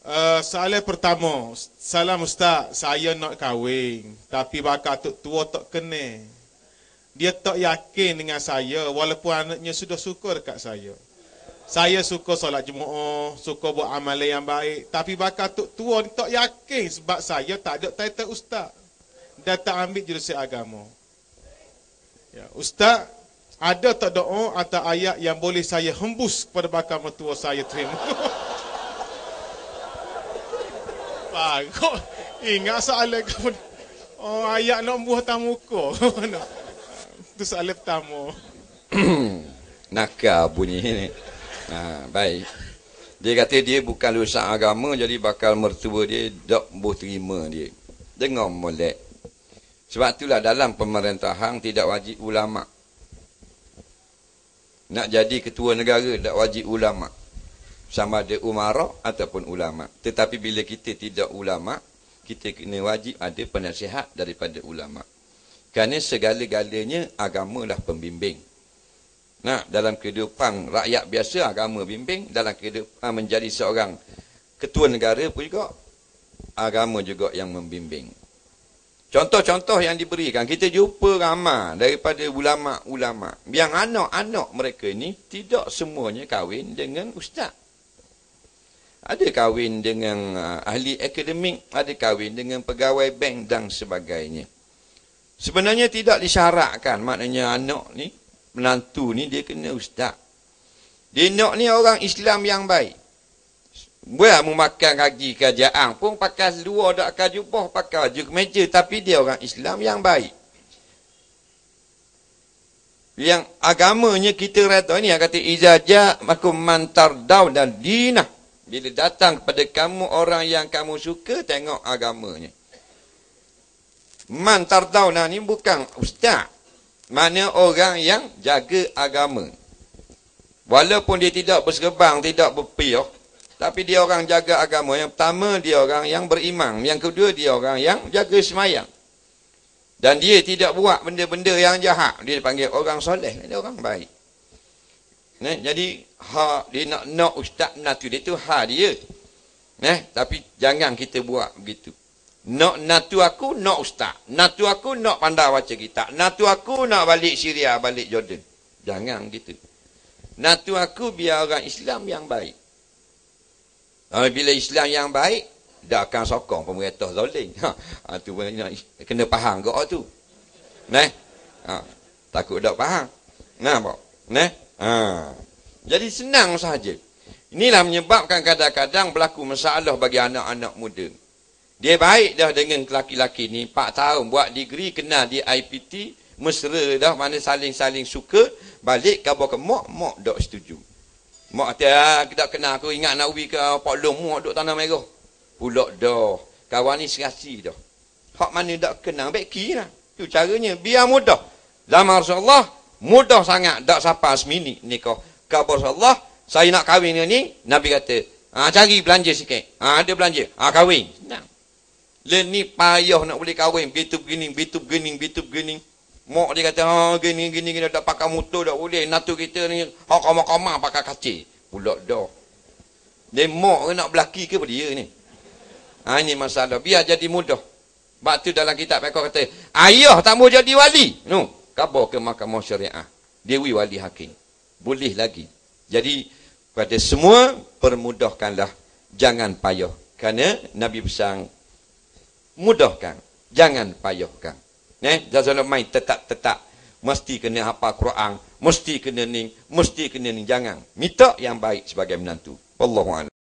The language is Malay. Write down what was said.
Uh, soalan pertama, salam ustaz, saya nak kahwin tapi bakal tu tua tak kena. Dia tak yakin dengan saya walaupun anaknya sudah suka dekat saya. Saya suka solat jemaah, suka buat amalan yang baik tapi bakal tu tua ni tak yakin sebab saya tak ada title ustaz dan tak ambil jurusan agama. Ya, ustaz, ada tak doa atau ayat yang boleh saya hembus kepada bakal mertua saya terima? Bagus. Ah, Ingat eh, soalan kau. Oh, ayak nak buah tamu kau. Itu soalan tamu. Nakal bunyi ni, Ha, baik. Dia kata dia bukan lulusan agama, jadi bakal mertua dia tak boleh terima dia. Dengar molek. Sebab itulah dalam pemerintahan tidak wajib ulama. Nak jadi ketua negara tak wajib ulama sama ada umara ataupun ulama. Tetapi bila kita tidak ulama, kita kena wajib ada penasihat daripada ulama. Kerana segala-galanya agamalah pembimbing. Nah, dalam kehidupan rakyat biasa agama bimbing, dalam kehidupan menjadi seorang ketua negara pun juga agama juga yang membimbing. Contoh-contoh yang diberikan, kita jumpa ramai daripada ulama-ulama. Yang anak-anak mereka ini tidak semuanya kahwin dengan ustaz ada kahwin dengan uh, ahli akademik, ada kahwin dengan pegawai bank dan sebagainya. Sebenarnya tidak disyaratkan, maknanya anak ni, menantu ni dia kena ustaz. Dia nak ni orang Islam yang baik. Buat memakan gaji kerajaan pun pakai dua dak kajubah, pakai baju kemeja tapi dia orang Islam yang baik. Yang agamanya kita rata ni yang kata izaja makum mantar daun dan dinah bila datang kepada kamu orang yang kamu suka, tengok agamanya. Man tardawna ni bukan ustaz. Mana orang yang jaga agama. Walaupun dia tidak bersebang, tidak berpiyok. Tapi dia orang jaga agama. Yang pertama, dia orang yang beriman. Yang kedua, dia orang yang jaga semayang. Dan dia tidak buat benda-benda yang jahat. Dia panggil orang soleh. Dia orang baik. Nah, jadi ha dia nak nak ustaz natu dia tu ha dia. Nah, tapi jangan kita buat begitu. Nak natu aku nak ustaz. Natu aku nak pandai baca kitab. Natu aku nak balik Syria, balik Jordan. Jangan gitu. Natu aku biar orang Islam yang baik. Ha, bila Islam yang baik, dah akan sokong pemerintah zalim. Ha, ha, tu kena faham gak tu. Nah. Ha, takut dak faham. Nah, Nah. Ha. Jadi senang sahaja. Inilah menyebabkan kadang-kadang berlaku masalah bagi anak-anak muda. Dia baik dah dengan lelaki-lelaki ni, Pak tahun buat degree, kena di IPT, mesra dah, mana saling-saling suka, balik kabar ke mak, mak tak setuju. Mak kata, ah, kita kenal aku, ingat nak ubi ke ah, Pak Long, mak duduk tanah merah. Pulak dah, kawan ni serasi dah. Hak mana tak kenal, baik kira. Itu caranya, biar mudah. Zaman Rasulullah, mudah sangat dak siapa asmini nikah khabar Allah saya nak kahwin ni nabi kata ah cari belanja sikit ah ada belanja ah kahwin nah. Len lah, ni payah nak boleh kahwin begitu begini begitu begini begitu begini mak dia kata ha oh, gini gini gini dak pakai motor dak boleh natu kita ni ha oh, kama-kama pakai kacil pulak dah dia mak nak belaki ke dia ni ha ini masalah biar jadi mudah Sebab tu dalam kitab mereka kata, ayah tak mau jadi wali. No tabah ke mahkamah syariah. Dewi wali hakim. Boleh lagi. Jadi, pada semua, permudahkanlah. Jangan payuh. Kerana Nabi Besang, mudahkan. Jangan payuhkan. Ne, eh, jazalah main tetap-tetap. Mesti kena apa Quran. Mesti kena ni. Mesti kena ni. Jangan. Minta yang baik sebagai menantu. Wallahualam.